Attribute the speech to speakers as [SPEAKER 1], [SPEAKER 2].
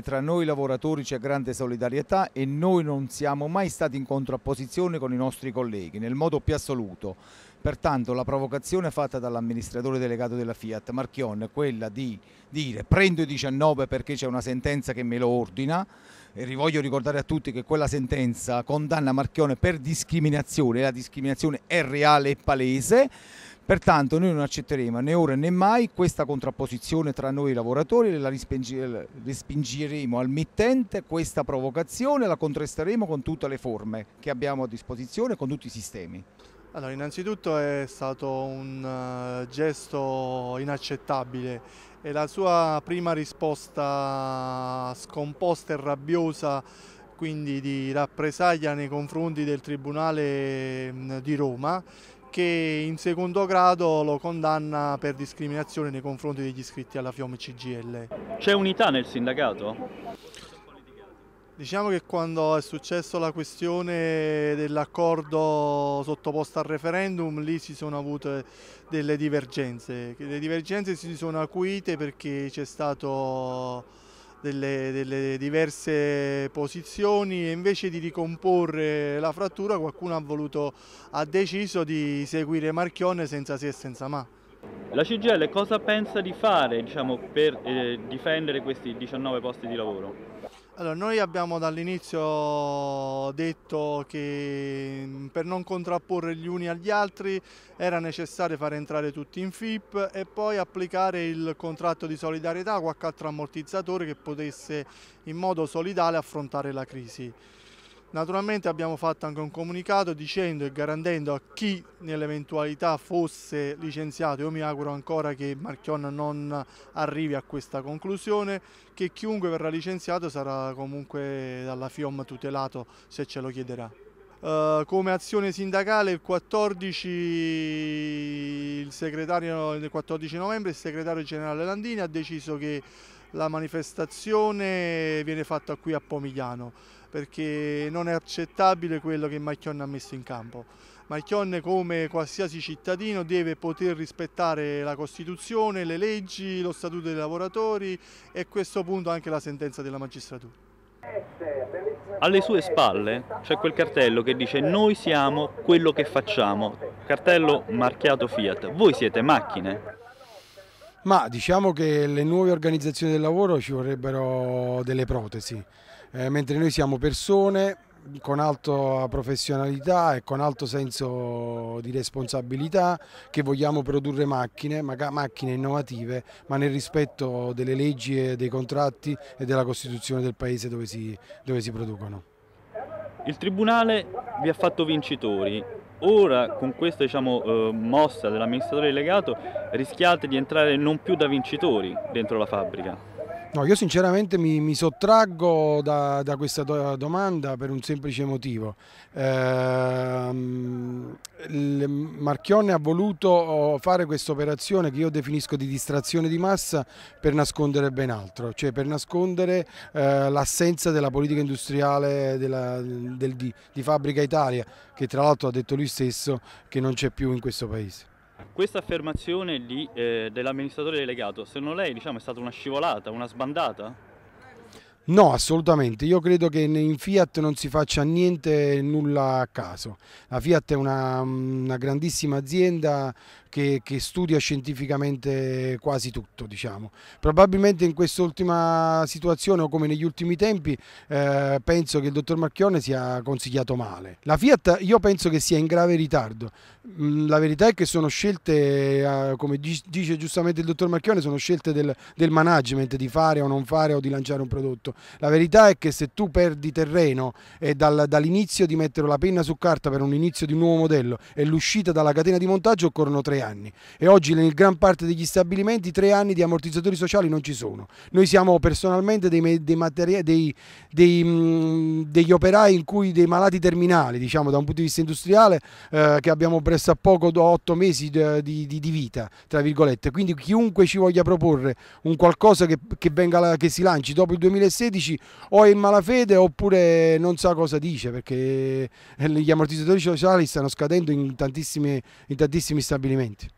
[SPEAKER 1] Tra noi lavoratori c'è grande solidarietà e noi non siamo mai stati in contrapposizione con i nostri colleghi, nel modo più assoluto. Pertanto la provocazione fatta dall'amministratore delegato della Fiat, Marchion, è quella di dire prendo i 19 perché c'è una sentenza che me lo ordina e voglio ricordare a tutti che quella sentenza condanna Marchione per discriminazione, la discriminazione è reale e palese Pertanto noi non accetteremo né ora né mai questa contrapposizione tra noi lavoratori, la respingeremo al mittente questa provocazione, la contrasteremo con tutte le forme che abbiamo a disposizione, con tutti i sistemi. Allora,
[SPEAKER 2] innanzitutto è stato un eh, gesto inaccettabile e la sua prima risposta scomposta e rabbiosa quindi di rappresaglia nei confronti del Tribunale di Roma che in secondo grado lo condanna per discriminazione nei confronti degli iscritti alla FIOM CGL.
[SPEAKER 3] C'è unità nel sindacato?
[SPEAKER 2] Diciamo che quando è successa la questione dell'accordo sottoposto al referendum lì si sono avute delle divergenze, le divergenze si sono acuite perché c'è stato delle, delle, diverse posizioni e invece di ricomporre la frattura qualcuno ha, voluto, ha deciso di seguire Marchione senza se e senza ma.
[SPEAKER 3] La CGL cosa pensa di fare diciamo, per eh, difendere questi 19 posti di lavoro?
[SPEAKER 2] Allora, noi abbiamo dall'inizio detto che mm, per non contrapporre gli uni agli altri era necessario far entrare tutti in FIP e poi applicare il contratto di solidarietà a qualche altro ammortizzatore che potesse in modo solidale affrontare la crisi. Naturalmente abbiamo fatto anche un comunicato dicendo e garantendo a chi nell'eventualità fosse licenziato, io mi auguro ancora che Marchion non arrivi a questa conclusione, che chiunque verrà licenziato sarà comunque dalla FIOM tutelato se ce lo chiederà. Uh, come azione sindacale il 14, il, il 14 novembre il segretario generale Landini ha deciso che la manifestazione viene fatta qui a Pomigliano perché non è accettabile quello che Macchion ha messo in campo. Macchion come qualsiasi cittadino deve poter rispettare la Costituzione, le leggi, lo Statuto dei lavoratori e a questo punto anche la sentenza della magistratura.
[SPEAKER 3] Alle sue spalle c'è quel cartello che dice noi siamo quello che facciamo, cartello marchiato Fiat, voi siete macchine.
[SPEAKER 1] Ma diciamo che le nuove organizzazioni del lavoro ci vorrebbero delle protesi, eh, mentre noi siamo persone con alta professionalità e con alto senso di responsabilità che vogliamo produrre macchine, macchine innovative, ma nel rispetto delle leggi e dei contratti e della Costituzione del Paese dove si, dove si producono.
[SPEAKER 3] Il Tribunale vi ha fatto vincitori, ora con questa diciamo, eh, mossa dell'amministratore delegato rischiate di entrare non più da vincitori dentro la fabbrica.
[SPEAKER 1] No, io sinceramente mi, mi sottraggo da, da, questa domanda per un semplice motivo. Eh, Marchionne ha voluto oh, fare questa operazione che io definisco di distrazione di massa per nascondere ben altro, cioè per nascondere eh, l'assenza della politica industriale della, del, di, di Fabbrica Italia, che tra l'altro ha detto lui stesso che non c'è più in questo paese.
[SPEAKER 3] Questa affermazione eh, dell'amministratore delegato, secondo lei diciamo, è stata una scivolata, una sbandata?
[SPEAKER 1] No, assolutamente. Io credo che in Fiat non si faccia niente, nulla a caso. La Fiat è una, una grandissima azienda che, che, studia scientificamente quasi tutto. Diciamo. Probabilmente in quest'ultima situazione o come negli ultimi tempi eh, penso che il dottor Marchione sia consigliato male. La Fiat io penso che sia in grave ritardo. Mm, la verità è che sono scelte, eh, come dice giustamente il dottor Marchione, sono scelte del, del management di fare o non fare o di lanciare un prodotto. La verità è che se tu perdi terreno e dal, dall'inizio di mettere la penna su carta per un inizio di un nuovo modello e l'uscita dalla catena di montaggio occorrono tre anni e oggi nel gran parte degli stabilimenti tre anni di ammortizzatori sociali non ci sono. Noi siamo personalmente dei, dei, materia, dei, dei mm, degli operai in cui dei malati terminali, diciamo da un punto di vista industriale, eh, che abbiamo presso a poco 8 mesi di, di, di, vita, tra virgolette. Quindi chiunque ci voglia proporre un qualcosa che, che, venga, che si lanci dopo il 2016 2016 o è in malafede oppure non sa cosa dice perché eh, gli ammortizzatori sociali stanno scadendo in tantissimi, in tantissimi stabilimenti.